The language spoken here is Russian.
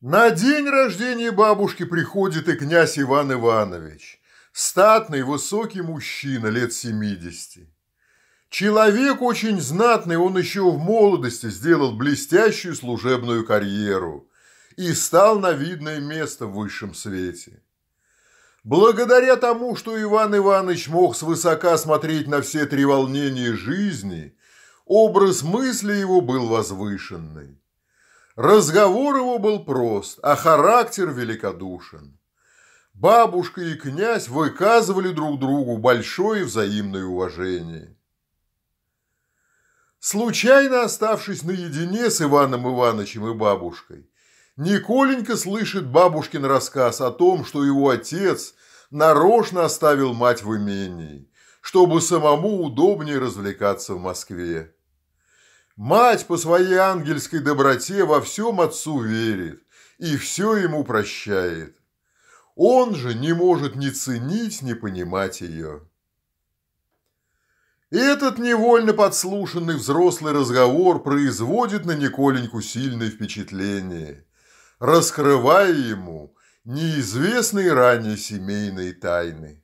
На день рождения бабушки приходит и князь Иван Иванович, статный высокий мужчина лет 70. Человек очень знатный, он еще в молодости сделал блестящую служебную карьеру и стал на видное место в высшем свете. Благодаря тому, что Иван Иванович мог свысока смотреть на все три волнения жизни, образ мысли его был возвышенный. Разговор его был прост, а характер великодушен. Бабушка и князь выказывали друг другу большое взаимное уважение. Случайно оставшись наедине с Иваном Ивановичем и бабушкой, Николенька слышит бабушкин рассказ о том, что его отец нарочно оставил мать в имении, чтобы самому удобнее развлекаться в Москве. Мать по своей ангельской доброте во всем отцу верит и все ему прощает. Он же не может ни ценить, ни понимать ее. Этот невольно подслушанный взрослый разговор производит на Николеньку сильное впечатление, раскрывая ему неизвестные ранее семейные тайны.